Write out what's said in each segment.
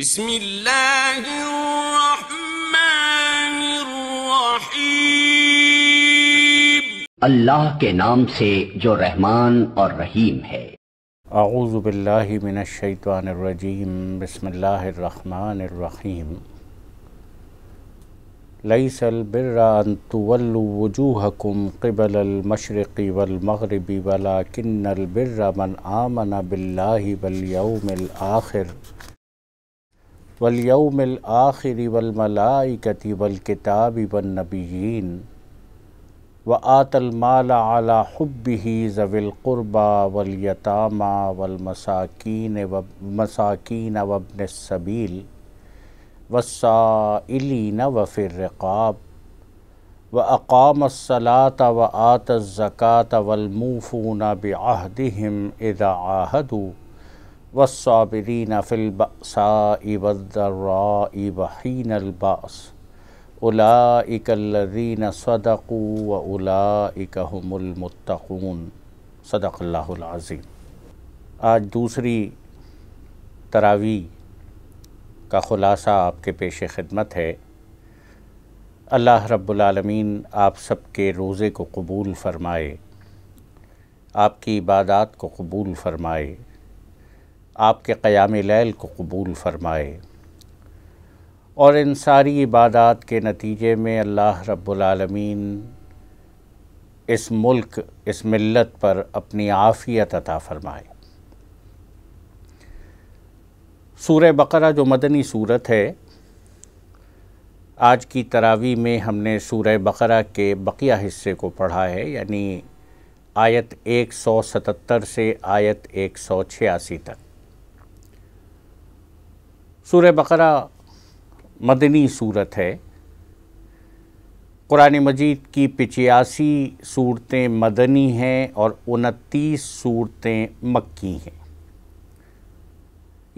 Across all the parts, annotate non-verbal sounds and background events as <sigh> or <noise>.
بسم الله الرحمن الرحيم अल्लाह के नाम से जो रहमान और रहीम है अऊज़ من मिनश शैतानिर بسم الله الرحمن रहीम ليس البر ان تولوا وجوهكم قبل المشرق والمغرب ولكن البر من آمن بالله واليوم الآخر वलयम आखिर वलमलाइकति वन नबीन व आतलमाल आला हब्बी ज़विलक़ुरबा वलयतामा वलमसाकिन व मसाकीन वबन सबील वसाइलिन व फ़िरक़ाब व अकामसलात व आत ज़क़़त न बहदम इदा आहदू الذين صدقوا وأولئك هم المتقون صدق الله العظيم आज दूसरी तरावी का ख़ुलासा आपके पेश ख़िदमत है अल्लाह रब्बुलमीन आप सबके रोज़े को कबूल फ़रमाए आपकी इबादत को कबूल फ़रमाए आपके क़याम लैल को कबूल फ़रमाए और इन सारी इबादत के नतीजे में अल्लाह रब्बुलमीन इस मुल्क इस मिलत पर अपनी आफ़ियत अता फ़रमाए सूर बकरा जो मदनी सूरत है आज की तरावी में हमने सूर बकरा के बकिया हिस्से को पढ़ा है यानी आयत 177 से आयत 186 तक सूर बकरा मदनी सूरत है कुरान मजीद की पिचासी सूरतें मदनी हैं और उनतीस सूरतें मक्की हैं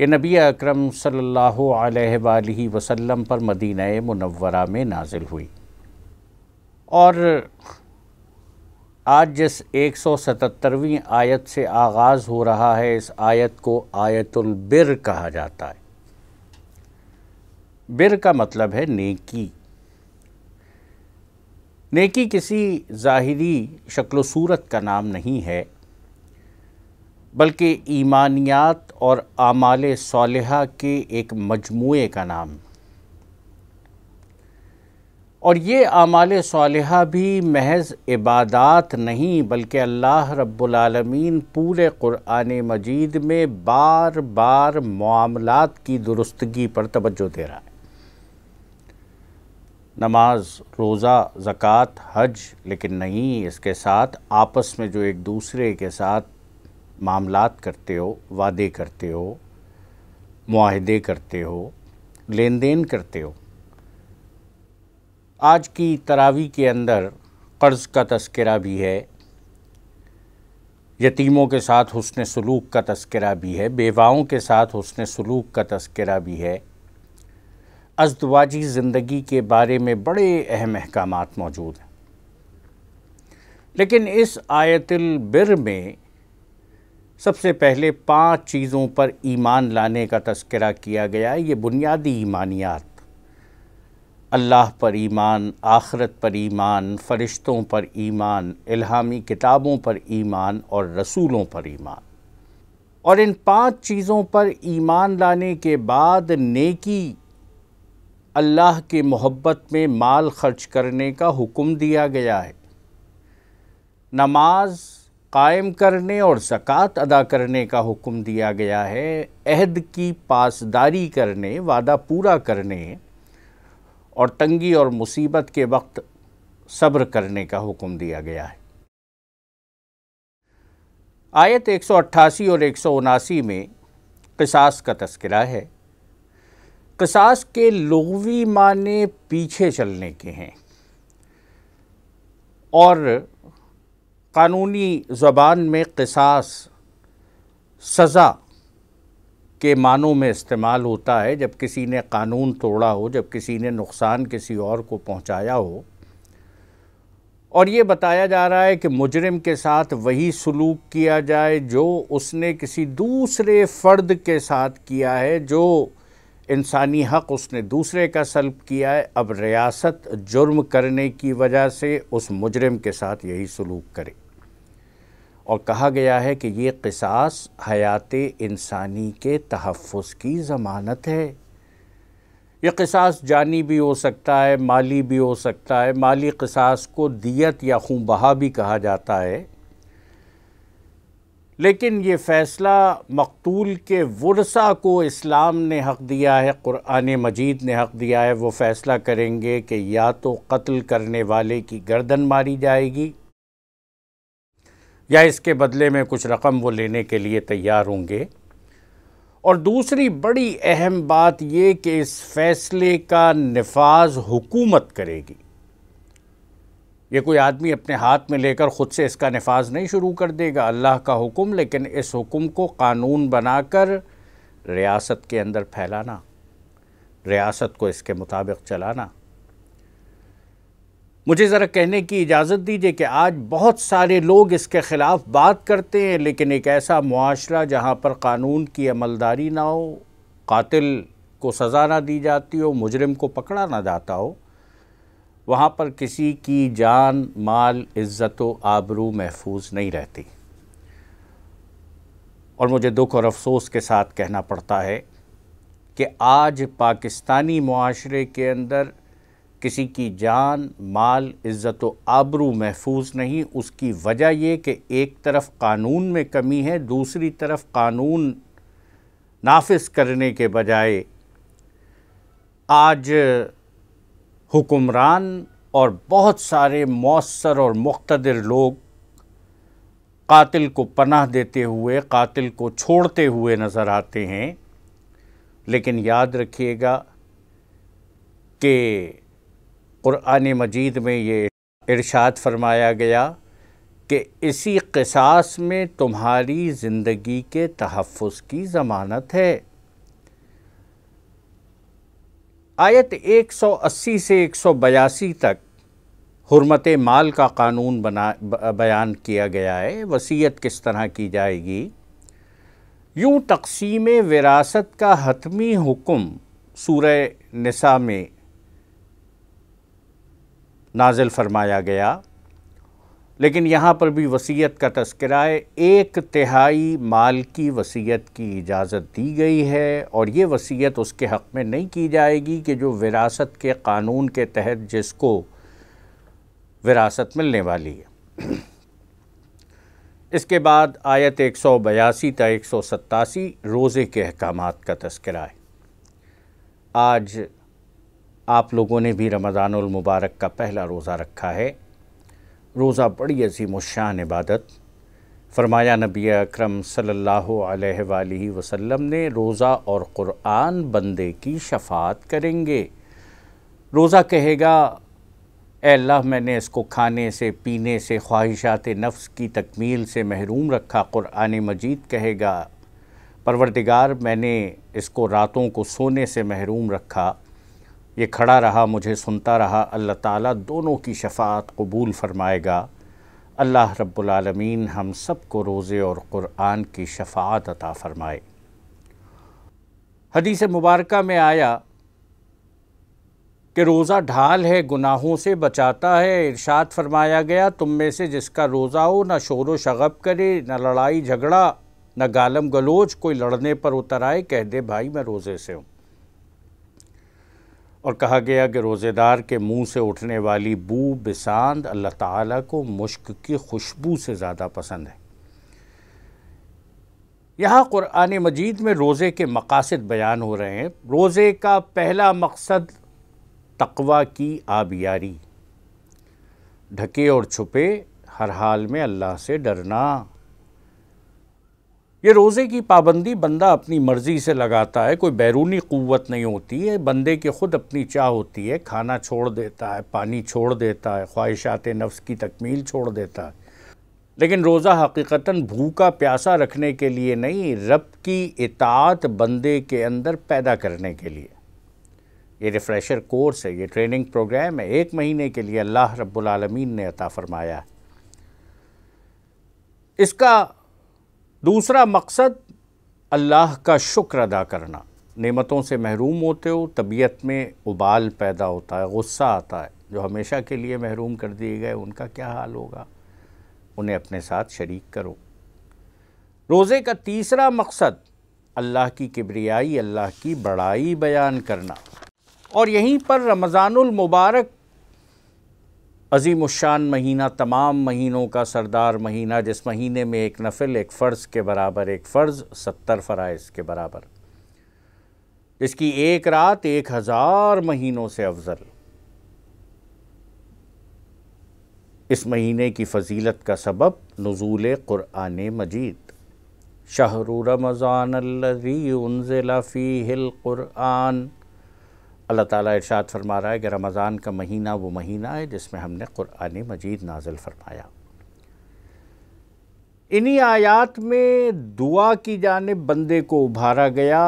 ये नबी अकरम सल्लल्लाहु अलैहि वसल्लम पर मदीना मुनव्वरा में नाजिल हुई और आज जिस 177वीं आयत से आगाज़ हो रहा है इस आयत को आयतुल बिर कहा जाता है बिर का मतलब है नेकी नेकी किसी ज़ाहरी शक्ल सूरत का नाम नहीं है बल्कि ईमानियात और आमाल सालहा के एक मजमू का नाम और ये आमाल साल भी महज इबादात नहीं बल्कि अल्लाह रब्बुलमीन पूरे क़ुरान मजीद में बार बार मामलात की दुरुस्तगी पर तोज्जो दे रहा है नमाज रोज़ा ज़क़़त हज लेकिन नहीं इसके साथ आपस में जो एक दूसरे के साथ मामलात करते हो वादे करते हो माहदे करते हो लेन देन करते हो आज की तरावी के अंदर कर्ज़ का तस्करा भी है यतीमों के साथ हसन सलूक का तस्करा भी है बेवाओं के साथ हसन सलूक का तस्करा भी है अजदवाजी ज़िंदगी के बारे में बड़े अहम अहकाम मौजूद हैं लेकिन इस आयतल बिर में सबसे पहले पांच चीज़ों पर ईमान लाने का तस्करा किया गया ये बुनियादी ईमानियात अल्लाह पर ईमान आखरत पर ईमान फ़रिश्तों पर ईमान इल्हामी किताबों पर ईमान और रसूलों पर ईमान और इन पांच चीज़ों पर ईमान लाने के बाद नेकी अल्लाह की मोहब्बत में माल खर्च करने का हुक्म दिया गया है नमाज कायम करने और ज़क़़त अदा करने का हुक्म दिया गया है अहद की पासदारी करने वादा पूरा करने और तंगी और मुसीबत के वक्त सब्र करने का हुक्म दिया गया है आयत एक सौ अट्ठासी और एक सौ में किसास का तस्करा है कसास के लगवी माने पीछे चलने के हैं और कानूनी ज़बान में कसास सज़ा के मानों में इस्तेमाल होता है जब किसी ने कानून तोड़ा हो जब किसी ने नुकसान किसी और को पहुंचाया हो और ये बताया जा रहा है कि मुजरिम के साथ वही सलूक किया जाए जो उसने किसी दूसरे फ़र्द के साथ किया है जो इंसानी हक उसने दूसरे का सल्ब किया है अब रियासत जुर्म करने की वजह से उस मुजरम के साथ यही सलूक करे और कहा गया है कि ये किसास हयात इंसानी के तहफ़ की ज़मानत है ये किसास जानी भी हो सकता है माली भी हो सकता है माली किसास को दियत या बहा भी कहा जाता है लेकिन ये फ़ैसला मकतूल के वर्सा को इस्लाम ने हक़ दिया है क़ुरान मजीद ने हक़ दिया है वो फ़ैसला करेंगे कि या तो कत्ल करने वाले की गर्दन मारी जाएगी या इसके बदले में कुछ रकम वो लेने के लिए तैयार होंगे और दूसरी बड़ी अहम बात ये कि इस फ़ैसले का नफाज हुकूमत करेगी ये कोई आदमी अपने हाथ में लेकर ख़ुद से इसका नफाज नहीं शुरू कर देगा अल्लाह का हुक्म लेकिन इस हुक्म को कानून बनाकर रियासत के अंदर फैलाना रियासत को इसके मुताबिक चलाना मुझे ज़रा कहने की इजाज़त दीजिए कि आज बहुत सारे लोग इसके ख़िलाफ़ बात करते हैं लेकिन एक ऐसा माशरा जहाँ पर कानून की अमलदारी ना हो कातिल को सज़ा ना दी जाती हो मुजरम को पकड़ा ना जाता हो वहाँ पर किसी की जान माल इज़्ज़त व आबरू महफूज नहीं रहती और मुझे दुख और अफसोस के साथ कहना पड़ता है कि आज पाकिस्तानी माशरे के अंदर किसी की जान माल इज़्ज़त व आबरू महफूज नहीं उसकी वजह ये कि एक तरफ कानून में कमी है दूसरी तरफ कानून नाफिज करने के बजाय आज हुक्मरान और बहुत सारे मौसर और मुख्तर लोग कातिल को पनाह देते हुए कातिल को छोड़ते हुए नज़र आते हैं लेकिन याद रखिएगा कि क़ुरान मजीद में ये इरशाद फरमाया गया कि इसी कसास में तुम्हारी ज़िंदगी के तहफ़ की ज़मानत है आयत 180 से एक तक हरमत माल का कानून बना बयान किया गया है वसीयत किस तरह की जाएगी यूँ तकसीम विरासत का हतमी हुक्म सूर नसा में नाजिल फरमाया गया लेकिन यहाँ पर भी वसीयत का तस्करा है एक तिहाई माल की वसीयत की इजाज़त दी गई है और ये वसीयत उसके हक़ में नहीं की जाएगी कि जो विरासत के कानून के तहत जिसको विरासत मिलने वाली है <clears throat> इसके बाद आयत एक सौ बयासी तक एक सौ सत्तासी रोज़े के अहकाम का तस्करा है आज आप लोगों ने भी रमज़ानमबारक का पहला रोज़ा रखा है रोज़ा बड़ी अजीम शान इबादत फरमाया नबी अक्रम सल्ला वसम ने रोज़ा और क़ुरान बंदे की शफात करेंगे रोज़ा कहेगा अल्लाह मैंने इसको खाने से पीने से ख्वाहिशात नफ्स की तकमील से महरूम रखा क़ुरान मजीद कहेगा परवरदिगार मैंने इसको रातों को सोने से महरूम रखा ये खड़ा रहा मुझे सुनता रहा अल्लाह ताला दोनों की शफात कबूल फ़रमाएगा अल्लाह रब्बुलमीन हम सब को रोज़े और क़ुरान की शफात अता फ़रमाए हदीस मुबारक में आया कि रोज़ा ढाल है गुनाहों से बचाता है इरशाद फरमाया गया तुम में से जिसका रोज़ा हो ना शोर शगब करे ना लड़ाई झगड़ा ना गालम गलोच कोई लड़ने पर उतर आए कह दे भाई मैं रोज़े से हूँ और कहा गया कि रोज़ेदार के मुंह से उठने वाली बू बिसांद अल्लाह ताला को मुश्क की खुशबू से ज़्यादा पसंद है यहाँ क़ुरान मजीद में रोज़े के मकासद बयान हो रहे हैं रोज़े का पहला मकसद तकवा की आबियारी ढके और छुपे हर हाल में अल्लाह से डरना ये रोज़े की पाबंदी बंदा अपनी मर्ज़ी से लगाता है कोई बैरूनी क़वत नहीं होती है बंदे की ख़ुद अपनी चाह होती है खाना छोड़ देता है पानी छोड़ देता है ख्वाहिशात नफ्स की तकमील छोड़ देता है लेकिन रोज़ा हकीकता भूखा प्यासा रखने के लिए नहीं रब की इतात बंदे के अंदर पैदा करने के लिए ये रिफ़्रेशर कोर्स है ये ट्रेनिंग प्रोग्राम है एक महीने के लिए अल्लाह रब्बुल रबालमीन ने अता फरमाया इसका दूसरा मकसद अल्लाह का शुक्र अदा करना नेमतों से महरूम होते हो तबीयत में उबाल पैदा होता है गुस्सा आता है जो हमेशा के लिए महरूम कर दिए गए उनका क्या हाल होगा उन्हें अपने साथ शरीक करो रोज़े का तीसरा मकसद अल्लाह की किबरियाई अल्लाह की बड़ाई बयान करना और यहीं पर रमज़ानुल मुबारक अजीम शान महीना तमाम महीनों का सरदार महीना जिस महीने में एक नफिल एक फ़र्ज़ के बराबर एक फ़र्ज़ सत्तर फ़रज़ के बराबर जिसकी एक रात एक हज़ार महीनों से अफजल इस महीने की फजीलत का सबब नजूल क़ुरान मजीद शाहर रमज़ान फ़ी हिल क़ुरान अल्लाह ताला इरशाद फरमा रहा है कि रमज़ान का महीना वो महीना है जिसमें हमने क़ुरान मजीद नाजिल फरमाया इन्हीं आयात में दुआ की जानब बंदे को उभारा गया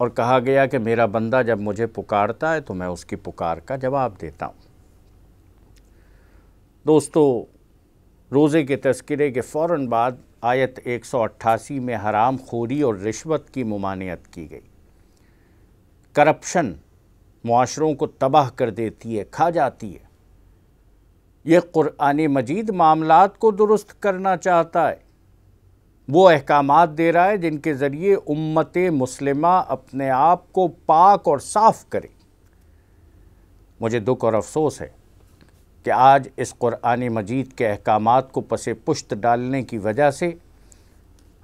और कहा गया कि मेरा बंदा जब मुझे पुकारता है तो मैं उसकी पुकार का जवाब देता हूँ दोस्तों रोज़े के तस्करे के फ़ौर बाद आयत 188 में हराम खोरी और रिश्वत की ममानियत की गई करप्शन माशरों को तबाह कर देती है खा जाती है ये क़ुरान मजीद मामला को दुरुस्त करना चाहता है वो अहकाम दे रहा है जिनके ज़रिए उम्मत मुस्लिमा अपने आप को पाक और साफ़ करे मुझे दुख और अफसोस है कि आज इस क़ुरान मजीद के अहकाम को पसे पुश्त डालने की वजह से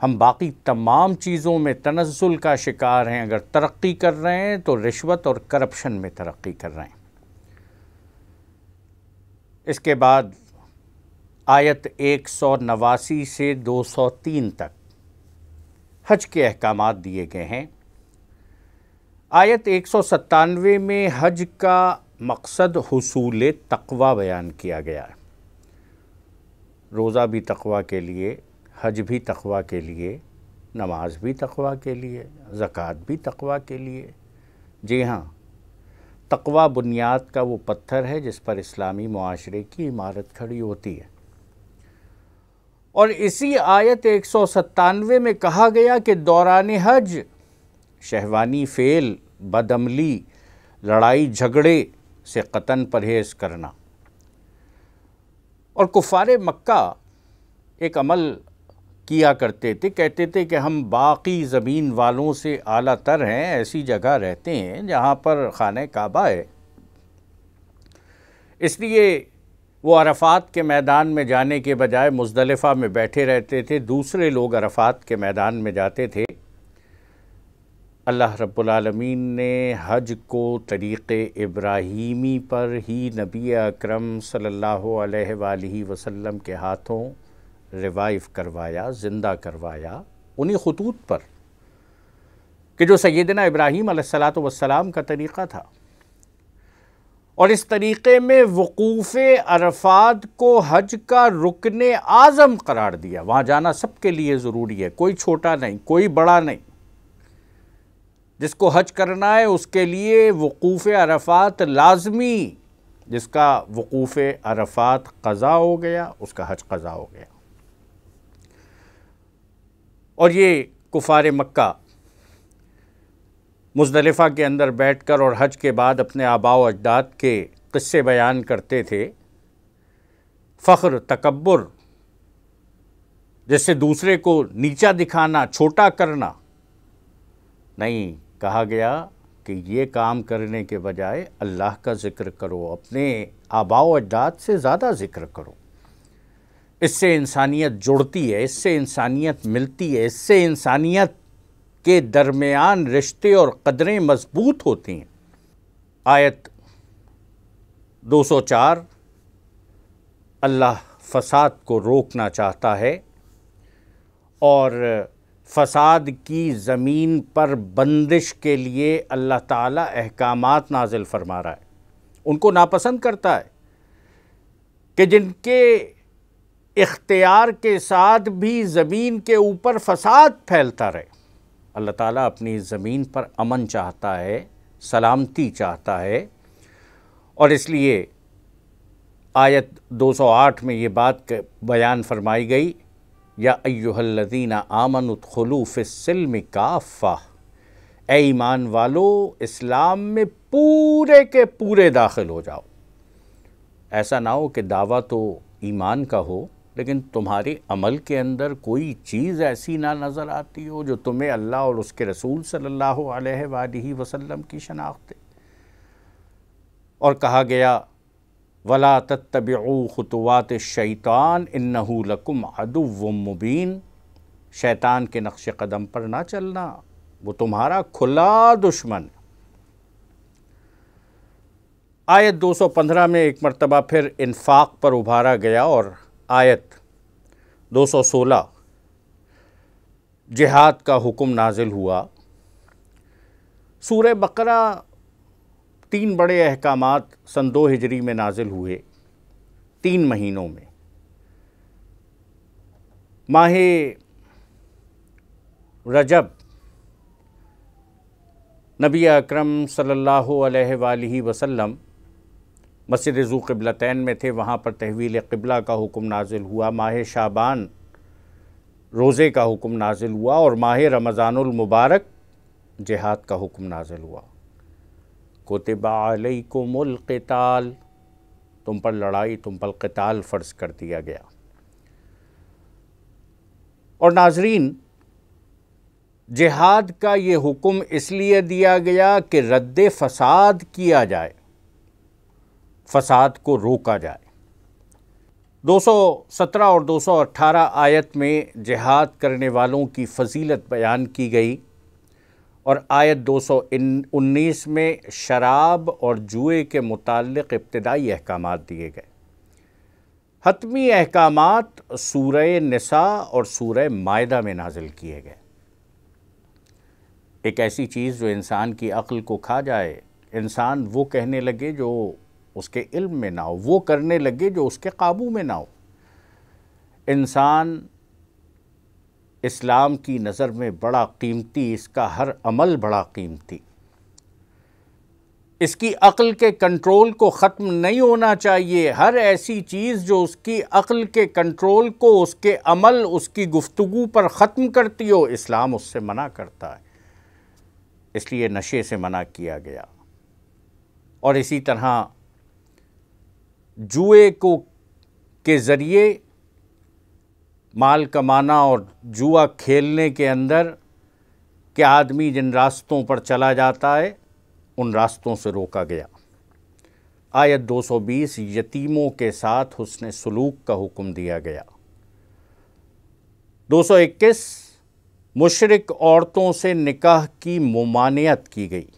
हम बाकी तमाम चीज़ों में तनज़ुल का शिकार हैं अगर तरक्की कर रहे हैं तो रिश्वत और करप्शन में तरक्की कर रहे हैं इसके बाद आयत एक सौ नवासी से दो सौ तीन तक हज के अहकाम दिए गए हैं आयत एक सौ सत्तानवे में हज का मकसद हसूल तकवा बयान किया गया है रोज़ा भी तकवा के लिए हज भी तकवा के लिए नमाज भी तकवा के लिए ज़क़़त भी तकवा के लिए जी हाँ तकवा बुनियाद का वो पत्थर है जिस पर इस्लामी माशरे की इमारत खड़ी होती है और इसी आयत एक सौ सत्तानवे में कहा गया कि दौरान हज शहवानी फेल बदमली लड़ाई झगड़े से कतन परहेज़ करना और कुफार मक्का एक अमल किया करते थे कहते थे कि हम बाकी ज़मीन वालों से आला तर हैं ऐसी जगह रहते हैं जहाँ पर खान काबा है इसलिए वो अरफात के मैदान में जाने के बजाय मुजदलफ़ा में बैठे रहते थे दूसरे लोग अरफात के मैदान में जाते थे अल्लाह रब्लम ने हज को तरीक़ इब्राहिमी पर ही नबी अक्रम सल्ला वसम के हाथों रिवाइव करवाया ज़िंदा करवाया उन्हीं खतूत पर कि जो सैदना इब्राहिम सलात वसलाम का तरीक़ा था और इस तरीक़े में वकूफ़ अरफात को हज का रुकन आज़म करार दिया वहाँ जाना सबके लिए ज़रूरी है कोई छोटा नहीं कोई बड़ा नहीं जिसको हज करना है उसके लिए वकूफ़ अरफात लाजमी जिसका वकूफ़ अरफात कज़ा हो गया उसका हज कज़ा हो गया और ये कुफार मक्का मुजदलिफ़ा के अंदर बैठकर और हज के बाद अपने आबाव अजदाद के किस्से बयान करते थे फ़ख्र तकबर जैसे दूसरे को नीचा दिखाना छोटा करना नहीं कहा गया कि ये काम करने के बजाय अल्लाह का ज़िक्र करो अपने आबाव अजदाद से ज़्यादा ज़िक्र करो इससे इंसानियत जुड़ती है इससे इंसानियत मिलती है इससे इंसानियत के दरमियान रिश्ते और कदरें मजबूत होती हैं आयत 204 अल्लाह फसाद को रोकना चाहता है और फसाद की ज़मीन पर बंदिश के लिए अल्लाह ताला अहकाम नाजिल फरमा रहा है उनको नापसंद करता है कि जिनके इख्तियार के साथ भी ज़मीन के ऊपर फसाद फैलता रहे अल्लाह ताला अपनी ज़मीन पर अमन चाहता है सलामती चाहता है और इसलिए आयत 208 में ये बात बयान फरमाई गई या अयुहल्लदीना आमन फ़िसल्म काफ़ा ए ईमान वालो इस्लाम में पूरे के पूरे दाखिल हो जाओ ऐसा ना हो कि दावा तो ईमान का हो लेकिन तुम्हारे अमल के अंदर कोई चीज़ ऐसी ना नज़र आती हो जो तुम्हें अल्लाह और उसके रसूल सल्लल्लाहु अलैहि वसल्लम की शनाख्त और कहा गया वला तब खतवात शैतान इन्नहू लकुम अदुव मुबीन शैतान के नक्श कदम पर ना चलना वो तुम्हारा खुला दुश्मन आयत 215 में एक मरतबा फिर इन्फाक पर उभारा गया और आयत 216 जिहाद का हुक्म नाजिल हुआ सूर बकरा तीन बड़े अहकाम सन दो हिजरी में नाजिल हुए तीन महीनों में माह रजब नबी अकरम सल्लल्लाहु अलैहि वसल्लम मस्जिद जू कबलतैन में थे वहाँ पर तहवील कबला का हुक्म नाजिल हुआ माह शाबान रोज़े का हुक्म नाजिल हुआ और माह रमज़ानमबारक जिहाद का हुक्म नाजिल हुआ कोतबालई को मुल्कताल तुम पर लड़ाई तुम पर कताल फ़र्ज़ कर दिया गया और नाजरीन जिहाद का ये हुक्म इसलिए दिया गया कि रद्द फसाद किया जाए फसाद को रोका जाए 217 और 218 आयत में जिहाद करने वालों की फजीलत बयान की गई और आयत 219 में शराब और जुए के मुतक़ इब्तदाई अहकाम दिए गए हतमी अहकाम सूर नसा और सूर मायदा में नाजिल किए गए एक ऐसी चीज़ जो इंसान की अक्ल को खा जाए इंसान वो कहने लगे जो उसके इल्म में ना हो वो करने लगे जो उसके काबू में ना हो इंसान इस्लाम की नज़र में बड़ा कीमती इसका हर अमल बड़ा कीमती इसकी अक्ल के कंट्रोल को ख़त्म नहीं होना चाहिए हर ऐसी चीज़ जो उसकी अक्ल के कंट्रोल को उसके अमल उसकी गुफ्तु पर ख़त्म करती हो इस्लाम उससे मना करता है इसलिए नशे से मना किया गया और इसी तरह जुए को के ज़रिए माल कमाना और जुआ खेलने के अंदर के आदमी जिन रास्तों पर चला जाता है उन रास्तों से रोका गया आयत 220 यतीमों के साथ हुसन सलूक का हुक्म दिया गया 221 मुशरक औरतों से निकाह की ममानियत की गई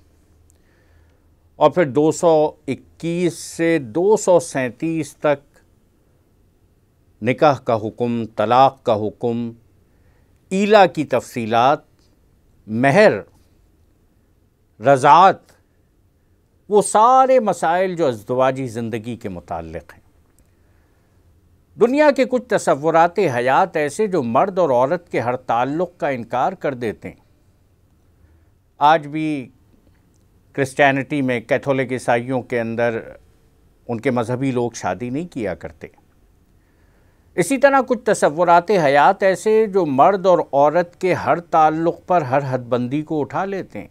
और फिर 221 से दो तक निकाह का हुक्म तलाक़ का हुक्म ईला की तफसीलात महर रज़ात वो सारे मसाइल जो अजदवाजी ज़िंदगी के मुतल हैं दुनिया के कुछ तस्वुरात हयात ऐसे जो मर्द और औरत के हर ताल्लुक़ का इनकार कर देते हैं आज भी क्रिश्चियनिटी में कैथोलिक ईसाइयों के अंदर उनके मजहबी लोग शादी नहीं किया करते इसी तरह कुछ तस्वुरात हयात ऐसे जो मर्द और औरत के हर ताल्लुक़ पर हर हदबंदी को उठा लेते हैं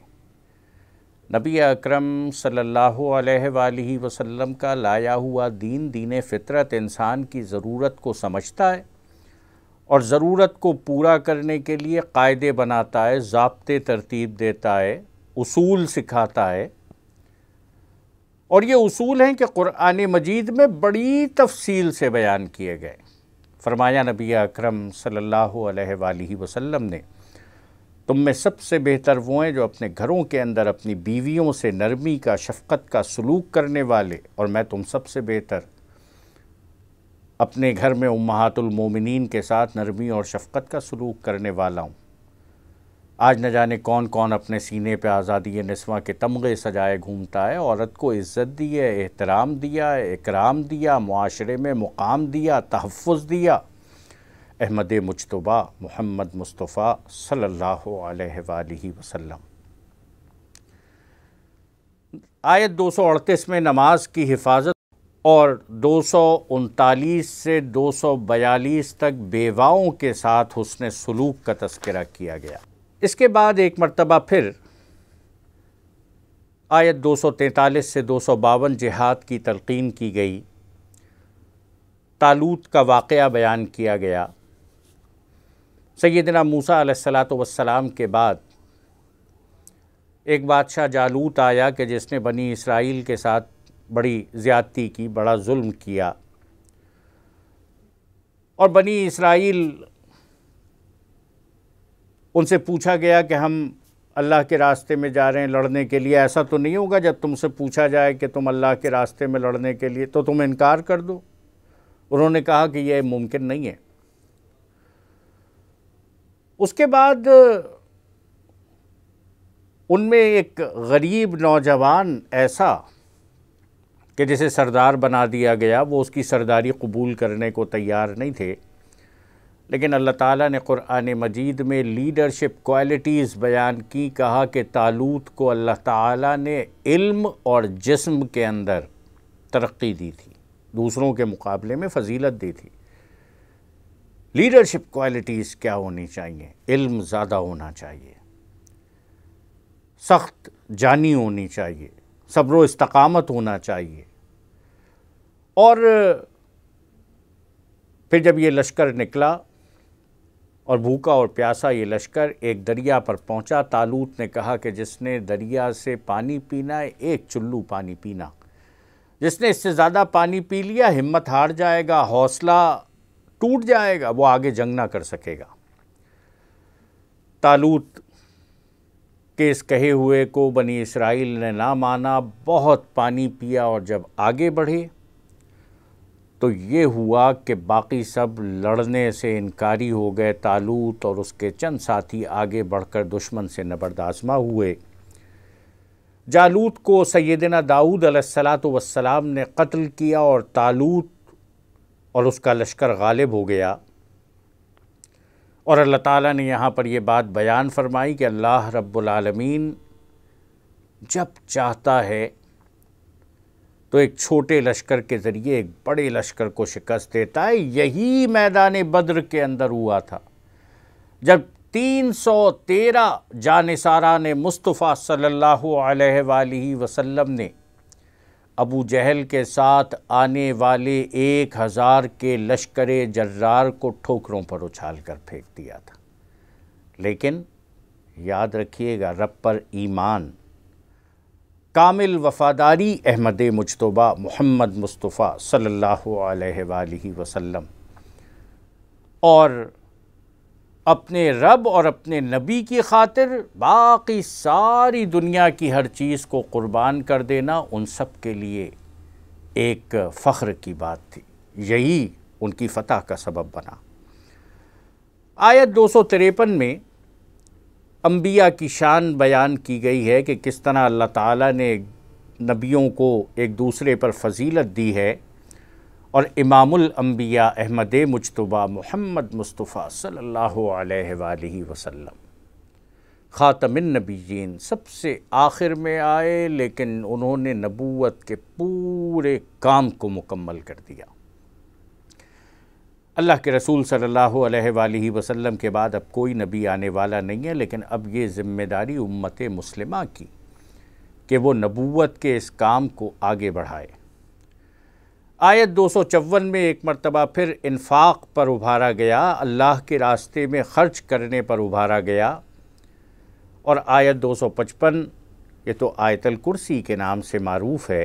नबी अकरम सल्लल्लाहु अलैहि वसल्लम का लाया हुआ दीन दीन फितरत इंसान की ज़रूरत को समझता है और ज़रूरत को पूरा करने के लिए कायदे बनाता है ज़बते तरतीब देता है उसूल सिखाता है और ये उसूल हैं कि क़ुरान मजीद में बड़ी तफसील से बयान किए गए फरमाया नबी अक्रम सल्ला वसलम ने तुम में सबसे बेहतर वो हैं जो अपने घरों के अंदर अपनी बीवियों से नरमी का शफकत का सलूक करने वाले और मैं तुम सबसे बेहतर अपने घर में उम्मातुलमोमिन के साथ नरमी और शफकत का सलूक करने वाला हूँ आज न जाने कौन कौन अपने सीने पे आज़ादी नस्वा के तमगे सजाए घूमता है औरत को इज़्ज़त दी है एहतराम दिया इकराम दिया माशरे में मुकाम दिया तहफ़ दिया अहमद मुशतबा मोहम्मद मुस्तफ़ा सल्ला वसम आयत दो सौ अड़तीस में नमाज की हिफाजत और दो सौ उनतालीस से दो सौ बयालीस तक बेवाओं के साथ उसने सलूक का तस्करा किया गया इसके बाद एक मरतबा फिर आयत 243 से दो जिहाद की तलकीन की गई तालूत का वाक़ बयान किया गया सैदना मूसा सलात वसलाम के बाद एक बादशाह जालूत आया कि जिसने बनी इसराइल के साथ बड़ी ज़्यादती की बड़ा जुल्म किया और बनी इसराइल उनसे पूछा गया कि हम अल्लाह के रास्ते में जा रहे हैं लड़ने के लिए ऐसा तो नहीं होगा जब तुमसे पूछा जाए कि तुम अल्लाह के रास्ते में लड़ने के लिए तो तुम इनकार कर दो उन्होंने कहा कि यह मुमकिन नहीं है उसके बाद उनमें एक गरीब नौजवान ऐसा कि जिसे सरदार बना दिया गया वो उसकी सरदारी कबूल करने को तैयार नहीं थे लेकिन अल्लाह ताला ने क़ुरान मजीद में लीडरशिप क्वालिटीज़ बयान की कहा कि तालूत को अल्लाह ताला ने इल्म और जिस्म के अंदर तरक्की दी थी दूसरों के मुकाबले में फजीलत दी थी लीडरशिप क्वालिटीज़ क्या होनी चाहिए इल्म ज़्यादा होना चाहिए सख्त जानी होनी चाहिए सब्र इस्तकामत होना चाहिए और फिर जब ये लश्कर निकला और भूखा और प्यासा ये लश्कर एक दरिया पर पहुंचा तालूत ने कहा कि जिसने दरिया से पानी पीना एक चुल्लू पानी पीना जिसने इससे ज़्यादा पानी पी लिया हिम्मत हार जाएगा हौसला टूट जाएगा वो आगे जंग ना कर सकेगा तालूत के इस कहे हुए को बनी इसराइल ने ना माना बहुत पानी पिया और जब आगे बढ़े तो ये हुआ कि बाकी सब लड़ने से इनकारी हो गए तालूत और उसके चंद साथी आगे बढ़कर दुश्मन से नबरदाजमा हुए जालूत को सैदना दाऊद अलैहिस्सलाम ने कत्ल किया और तालूत और उसका लश्कर गालिब हो गया और अल्लाह ताला ने यहाँ पर यह बात बयान फरमाई कि अल्लाह रब्बुल रब्लमीन जब चाहता है तो एक छोटे लश्कर के ज़रिए एक बड़े लश्कर को शिकस्त देता है यही मैदान बद्र के अंदर हुआ था जब 313 जानिसारा ने मुस्तफ़ा सल्लल्लाहु अलैहि वसल्लम ने अबू जहल के साथ आने वाले एक हज़ार के लश्कर जर्रार को ठोकरों पर उछाल कर फेंक दिया था लेकिन याद रखिएगा रब पर ईमान कामिल वफादारी अहमद मुशतबा मोहम्मद मुस्तफ़ा सल्ला अलैहि और अपने रब और अपने नबी की खातिर बाकी सारी दुनिया की हर चीज़ को कुर्बान कर देना उन सब के लिए एक फ़ख्र की बात थी यही उनकी फ़तह का सबब बना आयत दो सौ तिरपन में अम्बिया की शान बयान की गई है कि किस तरह अल्लाह ताला ने नबियों को एक दूसरे पर फजीलत दी है और इमामुल अम्बिया अहमद मुशतबा मोहम्मद मुस्तफ़ा सल्लल्लाहु अलैहि वसल्लम ख़ातमिन नबीन सबसे आखिर में आए लेकिन उन्होंने नबूत के पूरे काम को मुकम्मल कर दिया अल्लाह के रसूल सल्लल्लाहु अलैहि वसल्लम के बाद अब कोई नबी आने वाला नहीं है लेकिन अब ये ज़िम्मेदारी उम्मत मुस्लिमा की कि वो नबूवत के इस काम को आगे बढ़ाए आयत दो सौ चौवन में एक मरतबा फिर इन्फाक पर उभारा गया अल्लाह के रास्ते में ख़र्च करने पर उभारा गया और आयत दो सौ पचपन ये तो आयतल कुर्सी के नाम से मरूफ़ है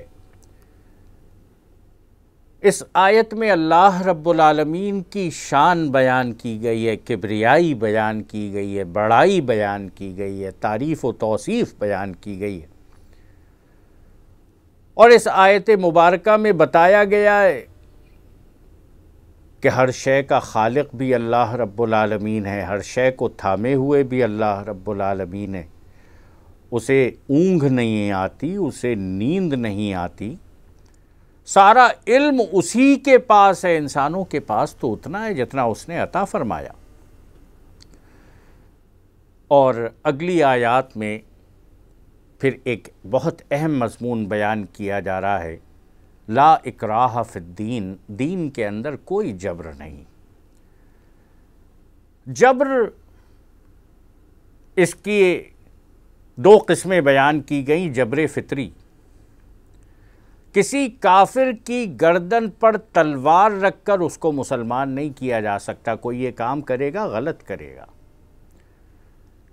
इस आयत में अल्लाह रब्बुलमीन की शान बयान की गई है किबरियाई बयान की गई है बड़ाई बयान की गई है तारीफ़ व तोसीफ़ बयान की गई है और इस आयत मुबारक में बताया गया है कि हर शय का खालिक भी अल्लाह रब्बुलमीन है हर शय को थामे हुए भी अल्लाह रब्बुलमीन है उसे ऊँघ नहीं आती उसे नींद नहीं आती सारा इल्म उसी के पास है इंसानों के पास तो उतना है जितना उसने अता फरमाया और अगली आयात में फिर एक बहुत अहम मजमून बयान किया जा रहा है ला इकराह फ़िद्दीन दीन के अंदर कोई जबर नहीं जबर इसकी दो किस्में बयान की गई जबर फितरी किसी काफिर की गर्दन पर तलवार रखकर उसको मुसलमान नहीं किया जा सकता कोई ये काम करेगा गलत करेगा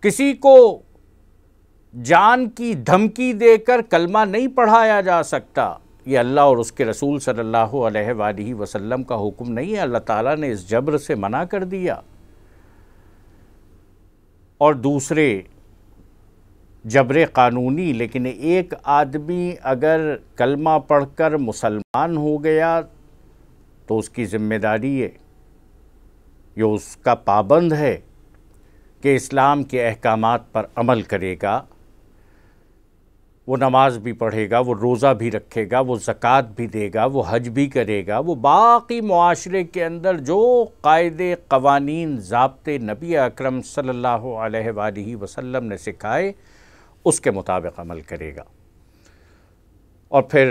किसी को जान की धमकी देकर कलमा नहीं पढ़ाया जा सकता ये अल्लाह और उसके रसूल सल्लल्लाहु अलैहि वसल्लम का हुक्म नहीं है अल्लाह ताला ने इस जबर से मना कर दिया और दूसरे जबर क़ानूनी लेकिन एक आदमी अगर कलमा पढ़कर मुसलमान हो गया तो उसकी ज़िम्मेदारी है ये उसका पाबंद है कि इस्लाम के अहकाम पर अमल करेगा वो नमाज भी पढ़ेगा वो रोज़ा भी रखेगा वो ज़क़़त भी देगा वो हज भी करेगा वो बाकी माशरे के अंदर जो कायदे कवानीन ज़बते नबी अक्रम सल्ला वसलम ने सिखाए उसके मुताबिक अमल करेगा और फिर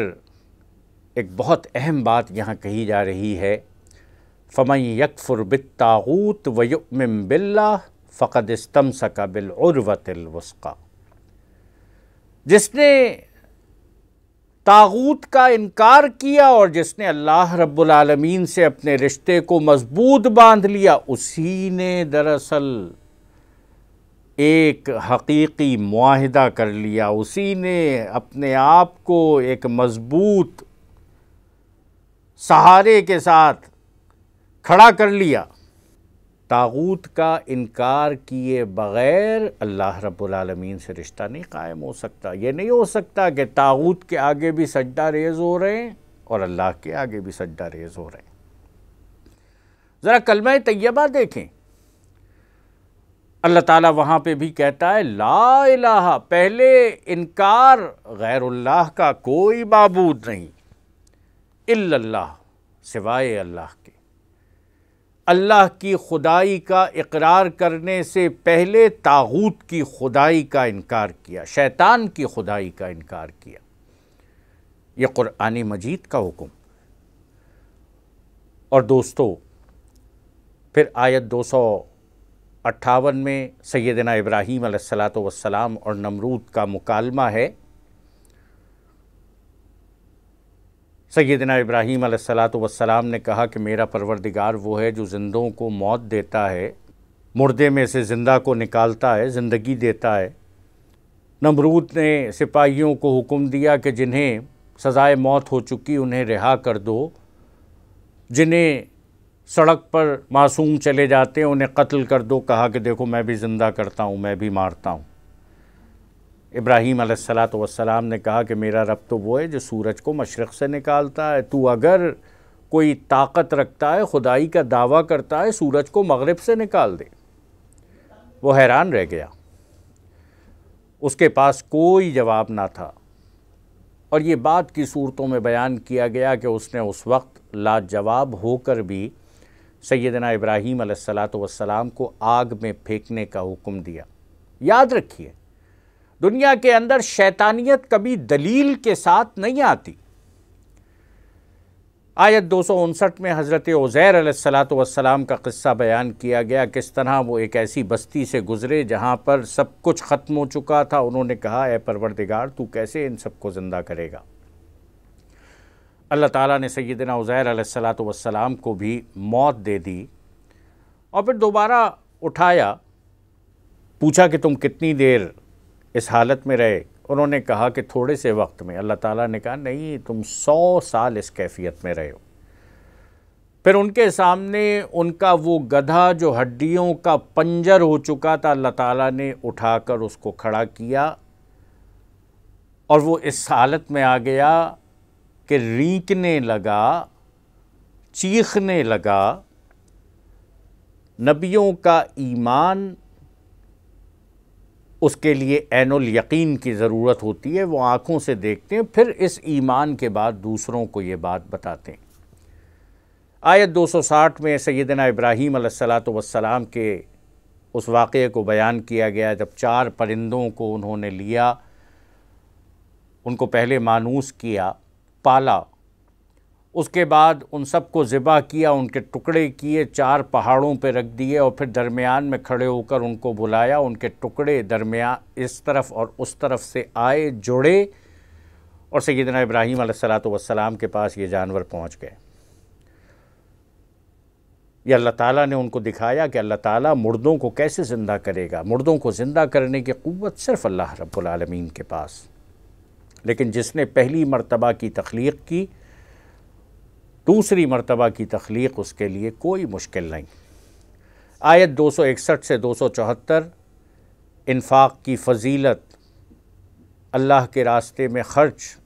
एक बहुत अहम बात यहाँ कही जा रही है फ़मई यकफ़ुर बिताऊत वयुमिन बिल्ला फ़कद इस्तम सका बिलवतलवस्का जिसने तागूत का इनकार किया और जिसने अल्लाह रब्बुल रबालमीन से अपने रिश्ते को मजबूत बांध लिया उसी ने दरअसल एक हकीकी माहदा कर लिया उसी ने अपने आप को एक मज़बूत सहारे के साथ खड़ा कर लिया तागूत का इनकार किए बग़ैर अल्लाह रब्लमीन से रिश्ता नहीं कायम हो सकता ये नहीं हो सकता कि तागूत के आगे भी सजदा रेज़ हो रहे हैं और अल्लाह के आगे भी सजदा रेज़ हो रहे हैं ज़रा कलमा तैयबा देखें अल्लाह ताला वहाँ पे भी कहता है ला इलाहा पहले इनकार गैरुल्लाह का कोई बाबूद नहीं इल्लल्लाह सिवाय अल्लाह के अल्लाह की खुदाई का इकरार करने से पहले तागूत की खुदाई का इनकार किया शैतान की खुदाई का इनकार किया ये क़ुरानी मजीद का हुक्म और दोस्तों फिर आयत दो सौ अट्ठावन में सैदना इब्राहीम अलसलातम और नमरूद का मुकालमा है सैदना इब्राहीम अलसलातम ने कहा कि मेरा परवरदिगार वो है जो ज़िंदों को मौत देता है मुर्दे में से ज़िंदा को निकालता है ज़िंदगी देता है नमरूद ने सिपाहियों को हुक्म दिया कि जिन्हें सज़ाए मौत हो चुकी उन्हें रिहा कर दो जिन्हें सड़क पर मासूम चले जाते हैं उन्हें कत्ल कर दो कहा कि देखो मैं भी ज़िंदा करता हूँ मैं भी मारता हूँ इब्राहीम सलाम ने कहा कि मेरा रब तो वो है जो सूरज को मशरक़ से निकालता है तू अगर कोई ताकत रखता है खुदाई का दावा करता है सूरज को मगरब से निकाल दे वो हैरान रह गया उसके पास कोई जवाब ना था और ये बात की सूरतों में बयान किया गया कि उसने उस वक्त लाजवाब होकर भी सैदना इब्राहीम वसलाम को आग में फेंकने का हुक्म दिया याद रखिए दुनिया के अंदर शैतानियत कभी दलील के साथ नहीं आती आयत दो में हज़रत उज़ैर सलाम का किस्सा बयान किया गया किस तरह वो एक ऐसी बस्ती से गुज़रे जहाँ पर सब कुछ ख़त्म हो चुका था उन्होंने कहा ए परवरदिगार तू कैसे इन सबको ज़िंदा करेगा अल्लाह ताला ने सैदना उज़ैर सलाम को भी मौत दे दी और फिर दोबारा उठाया पूछा कि तुम कितनी देर इस हालत में रहे उन्होंने कहा कि थोड़े से वक्त में अल्लाह ताला ने कहा नहीं तुम सौ साल इस कैफियत में रहे हो फिर उनके सामने उनका वो गधा जो हड्डियों का पंजर हो चुका था अल्लाह ताला ने उठाकर उसको खड़ा किया और वो इस हालत में आ गया कि रीकने लगा चीखने लगा नबियों का ईमान उसके लिए एनुल यकीन की ज़रूरत होती है वो आँखों से देखते हैं फिर इस ईमान के बाद दूसरों को ये बात बताते हैं आयत 260 में सैदना इब्राहीम वसलाम के उस वाक़े को बयान किया गया जब चार परिंदों को उन्होंने लिया उनको पहले मानूस किया पाला उसके बाद उन सबको ज़िबा किया उनके टुकड़े किए चार पहाड़ों पर रख दिए और फिर दरमियान में खड़े होकर उनको बुलाया उनके टुकड़े दरमियान इस तरफ और उस तरफ से आए जुड़े और सैदना इब्राहीम सलाम के पास ये जानवर पहुंच गए ये अल्लाह ताला ने उनको दिखाया कि अल्लाह ताला मुर्दों को कैसे ज़िंदा करेगा मुर्दों को ज़िंदा करने की क़वत सिर्फ़ अल्लाह रब्बुल के पास लेकिन जिसने पहली मरतबा की तख्लीक की दूसरी मरतबा की तख्लीक उसके लिए कोई मुश्किल नहीं आयत 261 से 274 इन्फाक की फजीलत अल्लाह के रास्ते में ख़र्च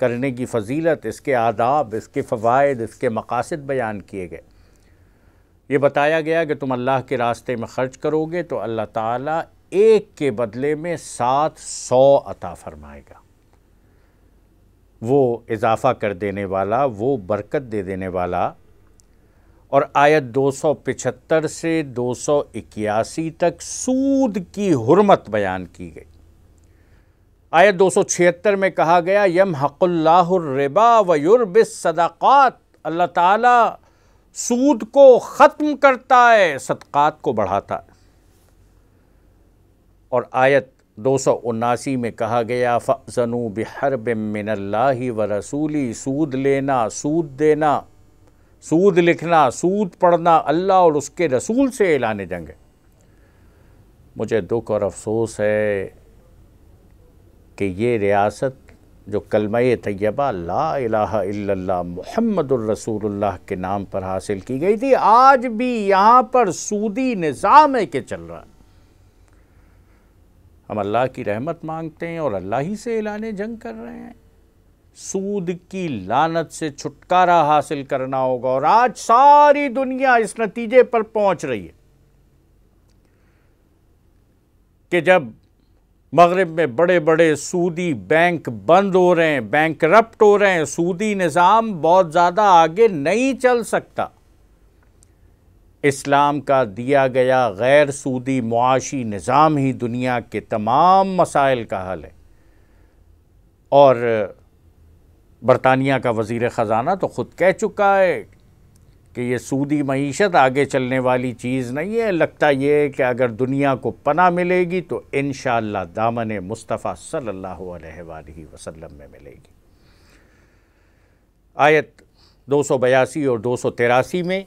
करने की फजीलत इसके आदाब इसके फ़वाद इसके मकासद बयान किए गए ये बताया गया कि तुम अल्लाह के रास्ते में ख़र्च करोगे तो अल्लाह ताला एक के बदले में सात सौ अता फरमाएगा वो इजाफ़ा कर देने वाला वो बरकत दे देने वाला और आयत 275 से 281 तक सूद की हरमत बयान की गई आयत 276 में कहा गया यम हक़ुल्लाबा वयुर्ब सदाक़ात अल्लाह ताला सूद को ख़त्म करता है सदक़ात को बढ़ाता है और आयत दो सौ उन्नासी में कहा गया फ़नू बिहर मिनल्ला व रसूली सूद लेना सूद देना सूद लिखना सूद पढ़ना अल्लाह और उसके रसूल से ऐलान जंग है मुझे दुख और अफसोस है कि ये रियासत जो कलम तैयबा ला महमद रसूलुल्लाह के नाम पर हासिल की गई थी आज भी यहाँ पर सूदी निज़ाम है कि चल रहा है हम अल्लाह की रहमत मांगते हैं और अल्लाह ही से एलान जंग कर रहे हैं सूद की लानत से छुटकारा हासिल करना होगा और आज सारी दुनिया इस नतीजे पर पहुंच रही है कि जब मगरब में बड़े बड़े सूदी बैंक बंद हो रहे हैं बैंक करप्ट हो रहे हैं सूदी निज़ाम बहुत ज़्यादा आगे नहीं चल सकता इस्लाम का दिया गया गैर सूदी मुआशी निज़ाम ही दुनिया के तमाम मसाइल का हल है और बरतानिया का वज़ी ख़ज़ाना तो ख़ुद कह चुका है कि ये सूदी मीशत आगे चलने वाली चीज़ नहीं है लगता ये है कि अगर दुनिया को पना मिलेगी तो इन दामन मुस्तफ़ा सल्लल्लाहु अलैहि वसल्लम में मिलेगी आयत दो सौ बयासी और दो सौ तिरासी में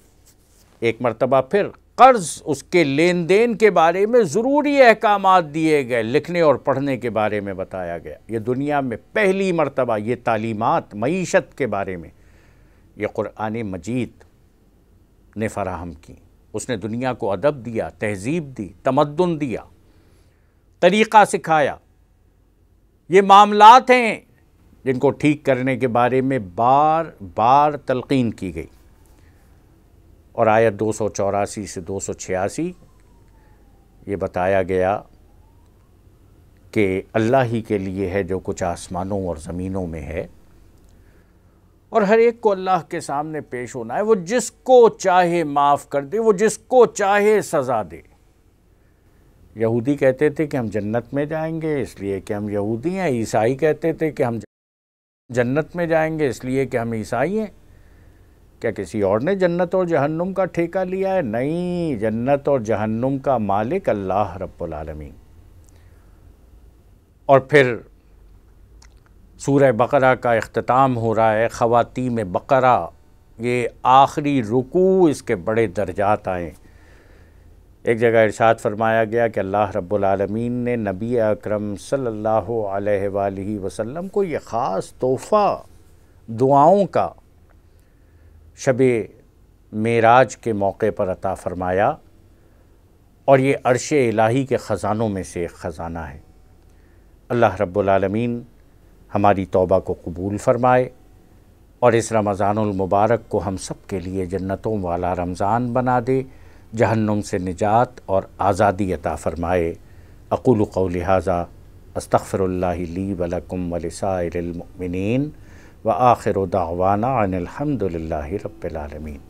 एक मरतबा फिर कर्ज़ उसके लेन देन के बारे में ज़रूरी अहकाम दिए गए लिखने और पढ़ने के बारे में बताया गया ये दुनिया में पहली मरतबा ये तालीमत मीशत के बारे में ये क़ुरान मजीद ने फराहम की उसने दुनिया को अदब दिया तहजीब दी तमदन दिया तरीक़ा सिखाया ये मामलात हैं जिनको ठीक करने के बारे में बार बार तलकिन की गई और आयत दो से दो ये बताया गया कि अल्लाह ही के लिए है जो कुछ आसमानों और ज़मीनों में है और हर एक को अल्लाह के सामने पेश होना है वो जिसको चाहे माफ़ कर दे वो जिसको चाहे सज़ा दे यहूदी कहते थे कि हम जन्नत में जाएंगे इसलिए कि हम यहूदी हैं ईसाई कहते थे कि हम जन्नत में जाएंगे इसलिए कि हम ईसाई हैं क्या किसी और ने जन्नत और जहन्नुम का ठेका लिया है नहीं जन्नत और जहन्नुम का मालिक अल्लाह रब्बुल आलमीन और फिर सूरह बकरा का अख्ताम हो रहा है ख़वातीम बकरा ये आखिरी रुकू इसके बड़े दर्जात आए एक जगह इरशाद फरमाया गया कि अल्लाह रब्बुल आलमीन ने नबी अकरम सल्लल्लाहु अलैहि वसल्लम को ये ख़ास तोहफ़ा दुआओं का शब मज के मौके पर अता फ़रमाया और ये अरश इलाही के ख़ज़ानों में से एक ख़ज़ाना है अल्लाह रब्बुलमीन हमारी तोबा को कबूल फ़रमाए और इस रमज़ानमबारक को हम सब के लिए जन्नतों वाला रमज़ान बना दे जहन्नुम से निजात और आज़ादी अता फ़रमाए अकुल कौल लिहाजा अस्तफ़रल्ला वलकम واخر دعوانا عن الحمد لله رب العالمين